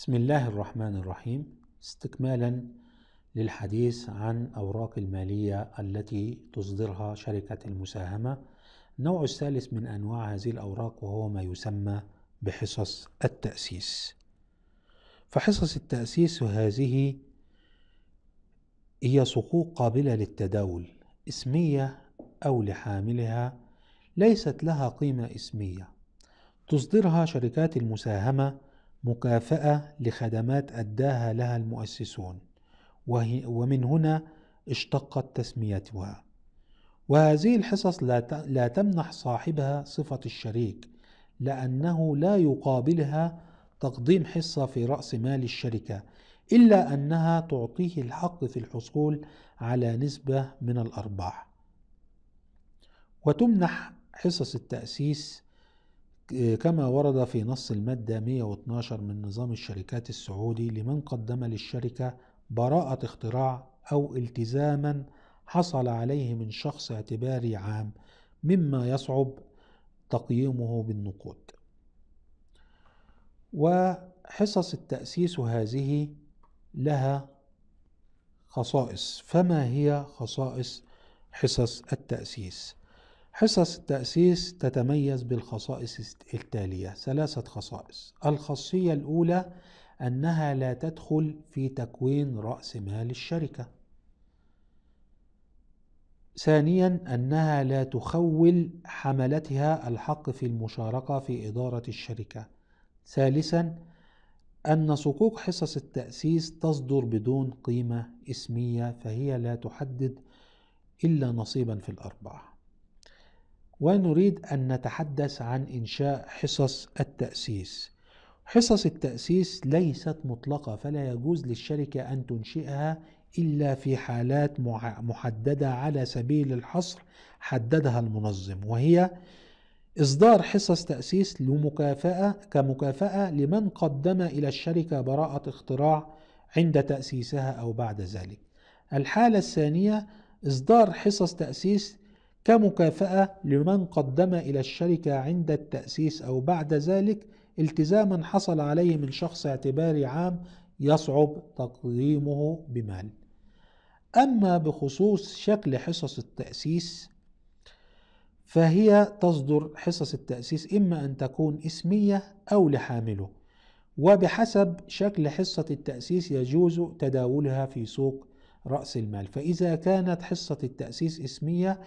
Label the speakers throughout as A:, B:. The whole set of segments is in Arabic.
A: بسم الله الرحمن الرحيم استكمالا للحديث عن أوراق المالية التي تصدرها شركة المساهمة النوع الثالث من أنواع هذه الأوراق وهو ما يسمى بحصص التأسيس فحصص التأسيس هذه هي صكوك قابلة للتداول اسمية أو لحاملها ليست لها قيمة اسمية تصدرها شركات المساهمة مكافأة لخدمات أداها لها المؤسسون وهي ومن هنا اشتقت تسميتها وهذه الحصص لا, لا تمنح صاحبها صفة الشريك لأنه لا يقابلها تقديم حصة في رأس مال الشركة إلا أنها تعطيه الحق في الحصول على نسبة من الأرباح وتمنح حصص التأسيس كما ورد في نص المادة 112 من نظام الشركات السعودي لمن قدم للشركة براءة اختراع أو التزاما حصل عليه من شخص اعتباري عام مما يصعب تقييمه بالنقود وحصص التأسيس هذه لها خصائص فما هي خصائص حصص التأسيس حصص التأسيس تتميز بالخصائص التالية ثلاثة خصائص الخاصية الأولى أنها لا تدخل في تكوين رأس مال الشركة ثانيا أنها لا تخول حملتها الحق في المشاركة في إدارة الشركة ثالثا أن صكوك حصص التأسيس تصدر بدون قيمة اسمية فهي لا تحدد إلا نصيبا في الأرباح ونريد أن نتحدث عن إنشاء حصص التأسيس. حصص التأسيس ليست مطلقة فلا يجوز للشركة أن تنشئها إلا في حالات محددة على سبيل الحصر حددها المنظم وهي إصدار حصص تأسيس لمكافأة كمكافأة لمن قدم إلى الشركة براءة اختراع عند تأسيسها أو بعد ذلك. الحالة الثانية إصدار حصص تأسيس كمكافأة لمن قدم إلى الشركة عند التأسيس أو بعد ذلك التزاما حصل عليه من شخص اعتباري عام يصعب تقديمه بمال. أما بخصوص شكل حصص التأسيس فهي تصدر حصص التأسيس إما أن تكون اسمية أو لحامله وبحسب شكل حصة التأسيس يجوز تداولها في سوق رأس المال فإذا كانت حصة التأسيس اسمية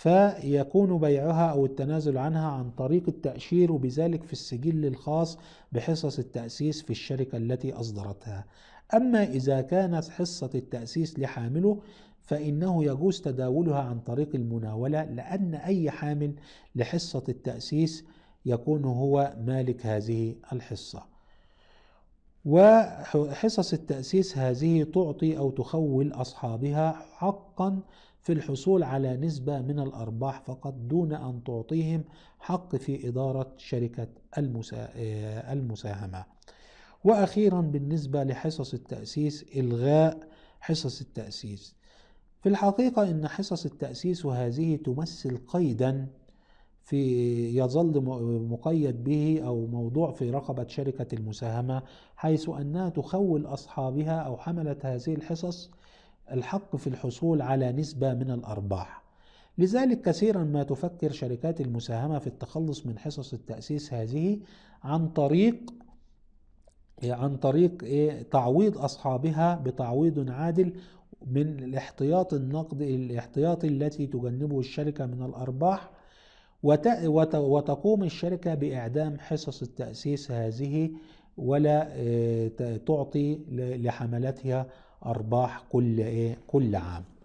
A: فيكون بيعها أو التنازل عنها عن طريق التأشير وبذلك في السجل الخاص بحصص التأسيس في الشركة التي أصدرتها أما إذا كانت حصة التأسيس لحامله فإنه يجوز تداولها عن طريق المناولة لأن أي حامل لحصة التأسيس يكون هو مالك هذه الحصة وحصص التأسيس هذه تعطي أو تخول أصحابها حقا في الحصول على نسبة من الأرباح فقط دون أن تعطيهم حق في إدارة شركة آه، المساهمة وأخيرا بالنسبة لحصص التأسيس إلغاء حصص التأسيس في الحقيقة إن حصص التأسيس وهذه تمثل قيدا في يظل مقيد به او موضوع في رقبه شركه المساهمه حيث انها تخول اصحابها او حمله هذه الحصص الحق في الحصول على نسبه من الارباح. لذلك كثيرا ما تفكر شركات المساهمه في التخلص من حصص التاسيس هذه عن طريق عن طريق إيه، تعويض اصحابها بتعويض عادل من الاحتياط النقد الاحتياطي التي تجنبه الشركه من الارباح وتقوم الشركة بإعدام حصص التأسيس هذه ولا آه، تعطي لحملتها أرباح كل إيه، كل عام